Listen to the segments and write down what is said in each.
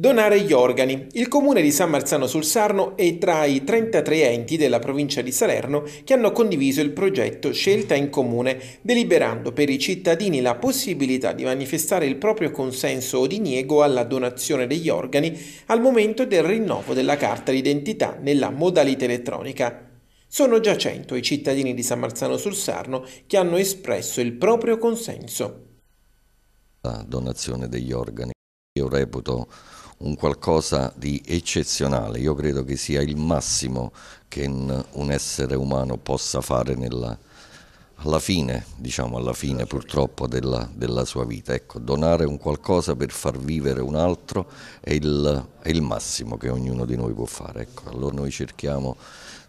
Donare gli organi. Il comune di San Marzano sul Sarno è tra i 33 enti della provincia di Salerno che hanno condiviso il progetto Scelta in Comune, deliberando per i cittadini la possibilità di manifestare il proprio consenso o diniego alla donazione degli organi al momento del rinnovo della carta d'identità nella modalità elettronica. Sono già 100 i cittadini di San Marzano sul Sarno che hanno espresso il proprio consenso. La donazione degli organi io reputo un qualcosa di eccezionale, io credo che sia il massimo che un essere umano possa fare nella vita alla fine, diciamo alla fine purtroppo della, della, sua vita. Ecco, donare un qualcosa per far vivere un altro è il, è il massimo che ognuno di noi può fare. Ecco, allora noi cerchiamo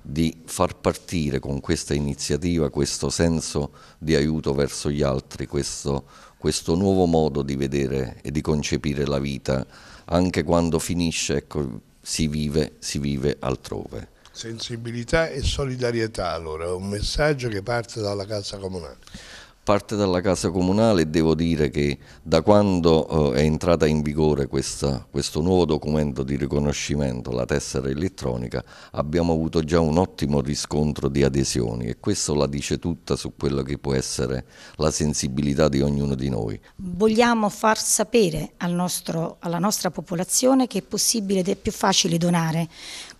di far partire con questa iniziativa questo senso di aiuto verso gli altri, questo, questo nuovo modo di vedere e di concepire la vita, anche quando finisce, ecco, si vive, si vive altrove. Sensibilità e solidarietà, allora, un messaggio che parte dalla Casa Comunale. Parte dalla Casa Comunale e devo dire che da quando eh, è entrata in vigore questa, questo nuovo documento di riconoscimento, la tessera elettronica, abbiamo avuto già un ottimo riscontro di adesioni e questo la dice tutta su quello che può essere la sensibilità di ognuno di noi. Vogliamo far sapere al nostro, alla nostra popolazione che è possibile ed è più facile donare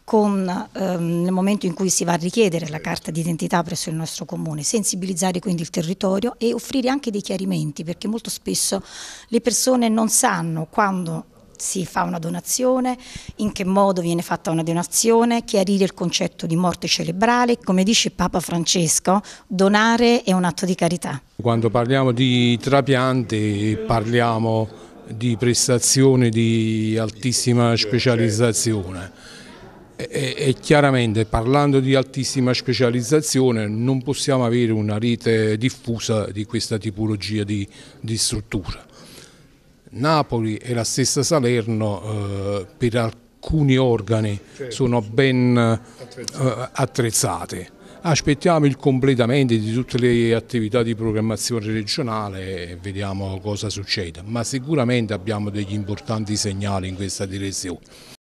con ehm, il momento in cui si va a richiedere la carta d'identità presso il nostro comune, sensibilizzare quindi il territorio e offrire anche dei chiarimenti perché molto spesso le persone non sanno quando si fa una donazione, in che modo viene fatta una donazione, chiarire il concetto di morte cerebrale, come dice Papa Francesco, donare è un atto di carità. Quando parliamo di trapianti parliamo di prestazioni di altissima specializzazione e, e, chiaramente parlando di altissima specializzazione non possiamo avere una rete diffusa di questa tipologia di, di struttura. Napoli e la stessa Salerno eh, per alcuni organi certo. sono ben eh, attrezzate. Aspettiamo il completamento di tutte le attività di programmazione regionale e vediamo cosa succede, ma sicuramente abbiamo degli importanti segnali in questa direzione.